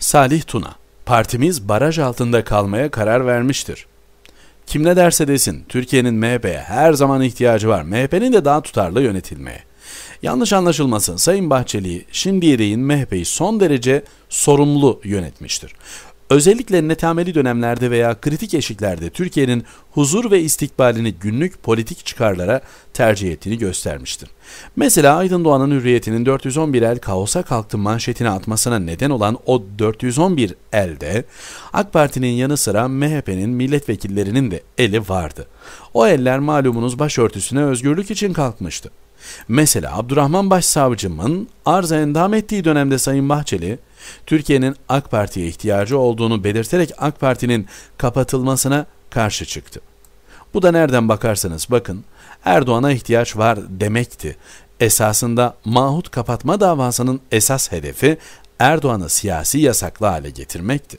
Salih Tuna, partimiz baraj altında kalmaya karar vermiştir. Kim ne derse desin, Türkiye'nin MHP'ye her zaman ihtiyacı var. MHP'nin de daha tutarlı yönetilmeye. Yanlış anlaşılmasın, Sayın Bahçeli şimdiye değin MHP'yi son derece sorumlu yönetmiştir. Özellikle netameli dönemlerde veya kritik eşiklerde Türkiye'nin huzur ve istikbalini günlük politik çıkarlara tercih ettiğini göstermiştir. Mesela Aydın Doğan'ın hürriyetinin 411 el kaosa kalktı manşetine atmasına neden olan o 411 elde AK Parti'nin yanı sıra MHP'nin milletvekillerinin de eli vardı. O eller malumunuz başörtüsüne özgürlük için kalkmıştı. Mesela Abdurrahman Başsavcımın arz endam ettiği dönemde Sayın Bahçeli, Türkiye'nin AK Parti'ye ihtiyacı olduğunu belirterek AK Parti'nin kapatılmasına karşı çıktı. Bu da nereden bakarsanız bakın Erdoğan'a ihtiyaç var demekti. Esasında Mahut kapatma davasının esas hedefi Erdoğan'ı siyasi yasaklı hale getirmekti.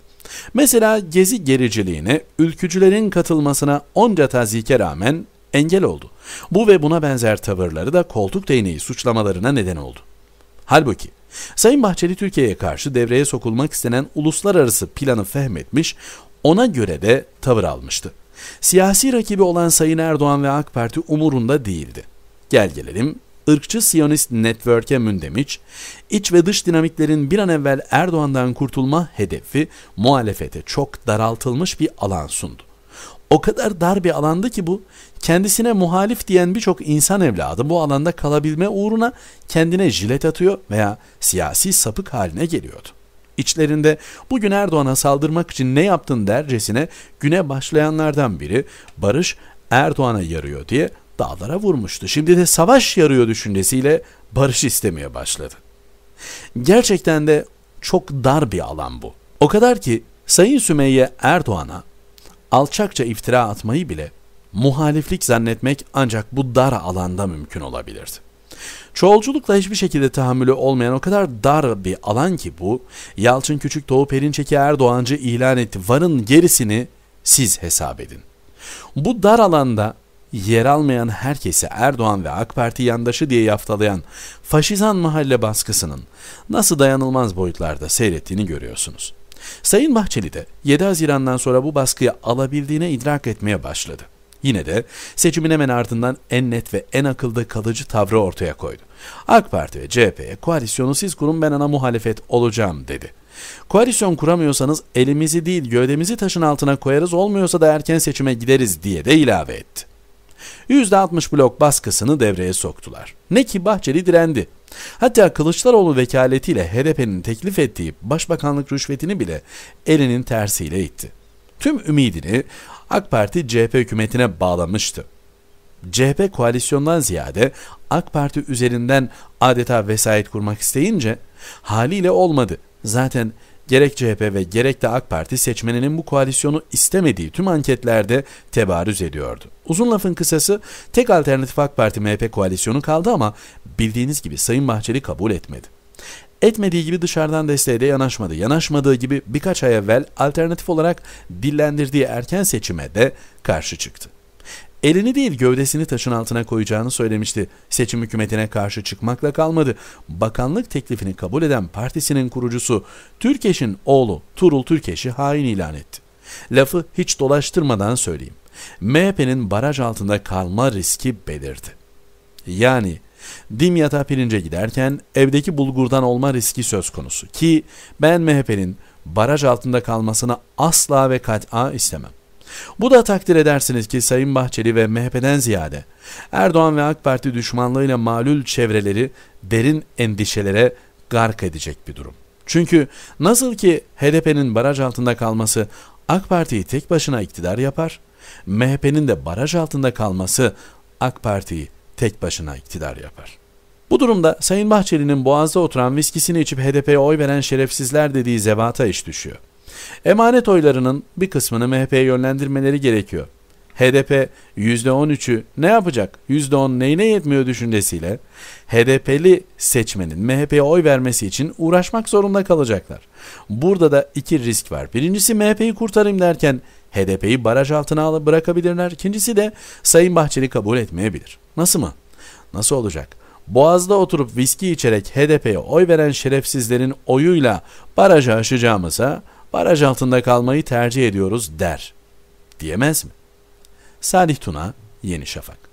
Mesela gezi gericiliğine ülkücülerin katılmasına onca tazike rağmen engel oldu. Bu ve buna benzer tavırları da koltuk değneği suçlamalarına neden oldu. Halbuki Sayın Bahçeli Türkiye'ye karşı devreye sokulmak istenen uluslararası planı fehmetmiş, ona göre de tavır almıştı. Siyasi rakibi olan Sayın Erdoğan ve AK Parti umurunda değildi. Gel gelelim ırkçı Siyonist Network'e mündemiş, iç ve dış dinamiklerin bir an evvel Erdoğan'dan kurtulma hedefi muhalefete çok daraltılmış bir alan sundu. O kadar dar bir alandı ki bu kendisine muhalif diyen birçok insan evladı bu alanda kalabilme uğruna kendine jilet atıyor veya siyasi sapık haline geliyordu. İçlerinde bugün Erdoğan'a saldırmak için ne yaptın dercesine güne başlayanlardan biri barış Erdoğan'a yarıyor diye dağlara vurmuştu. Şimdi de savaş yarıyor düşüncesiyle barış istemeye başladı. Gerçekten de çok dar bir alan bu. O kadar ki Sayın Sümeyye Erdoğan'a alçakça iftira atmayı bile muhaliflik zannetmek ancak bu dar alanda mümkün olabilirdi. Çoğulculukla hiçbir şekilde tahammülü olmayan o kadar dar bir alan ki bu, Yalçın Küçük Doğu Perinçeki Erdoğancı ilan etti. Varın gerisini siz hesap edin. Bu dar alanda yer almayan herkesi Erdoğan ve AK Parti yandaşı diye yaftalayan faşizan mahalle baskısının nasıl dayanılmaz boyutlarda seyrettiğini görüyorsunuz. Sayın Bahçeli de 7 Haziran'dan sonra bu baskıyı alabildiğine idrak etmeye başladı. Yine de seçimin hemen ardından en net ve en akılda kalıcı tavrı ortaya koydu. AK Parti ve CHP'ye koalisyonu siz kurun ben ana muhalefet olacağım dedi. Koalisyon kuramıyorsanız elimizi değil gövdemizi taşın altına koyarız olmuyorsa da erken seçime gideriz diye de ilave etti. %60 blok baskısını devreye soktular. Ne ki Bahçeli direndi. Hatta Kılıçdaroğlu vekaletiyle HDP'nin teklif ettiği başbakanlık rüşvetini bile elinin tersiyle itti tüm ümidini AK Parti CHP hükümetine bağlamıştı. CHP koalisyondan ziyade AK Parti üzerinden adeta vesayet kurmak isteyince haliyle olmadı. Zaten gerek CHP ve gerek de AK Parti seçmeninin bu koalisyonu istemediği tüm anketlerde tebarüz ediyordu. Uzun lafın kısası tek alternatif AK Parti MHP koalisyonu kaldı ama bildiğiniz gibi Sayın Bahçeli kabul etmedi. Etmediği gibi dışarıdan desteğe de yanaşmadı. Yanaşmadığı gibi birkaç ay evvel alternatif olarak dillendirdiği erken seçime de karşı çıktı. Elini değil gövdesini taşın altına koyacağını söylemişti. Seçim hükümetine karşı çıkmakla kalmadı. Bakanlık teklifini kabul eden partisinin kurucusu Türkeş'in oğlu Turul Türkeş'i hain ilan etti. Lafı hiç dolaştırmadan söyleyeyim. MHP'nin baraj altında kalma riski belirdi. Yani Dimyat'a pirince giderken evdeki bulgurdan olma riski söz konusu ki ben MHP'nin baraj altında kalmasını asla ve kat'a istemem. Bu da takdir edersiniz ki Sayın Bahçeli ve MHP'den ziyade Erdoğan ve AK Parti düşmanlığıyla malül çevreleri derin endişelere gark edecek bir durum. Çünkü nasıl ki HDP'nin baraj altında kalması AK Parti'yi tek başına iktidar yapar, MHP'nin de baraj altında kalması AK Parti'yi tek başına iktidar yapar. Bu durumda Sayın Bahçeli'nin boğazda oturan viskisini içip HDP'ye oy veren şerefsizler dediği zevata iş düşüyor. Emanet oylarının bir kısmını MHP'ye yönlendirmeleri gerekiyor. HDP %13'ü ne yapacak? %10 neyine yetmiyor düşüncesiyle HDP'li seçmenin MHP'ye oy vermesi için uğraşmak zorunda kalacaklar. Burada da iki risk var. Birincisi MHP'yi kurtarayım derken HDP'yi baraj altına alıp bırakabilirler. İkincisi de Sayın Bahçeli kabul etmeyebilir. Nasıl mı? Nasıl olacak? Boğaz'da oturup viski içerek HDP'ye oy veren şerefsizlerin oyuyla barajı aşacağımıza baraj altında kalmayı tercih ediyoruz der. Diyemez mi? Salih Tuna, Yeni Şafak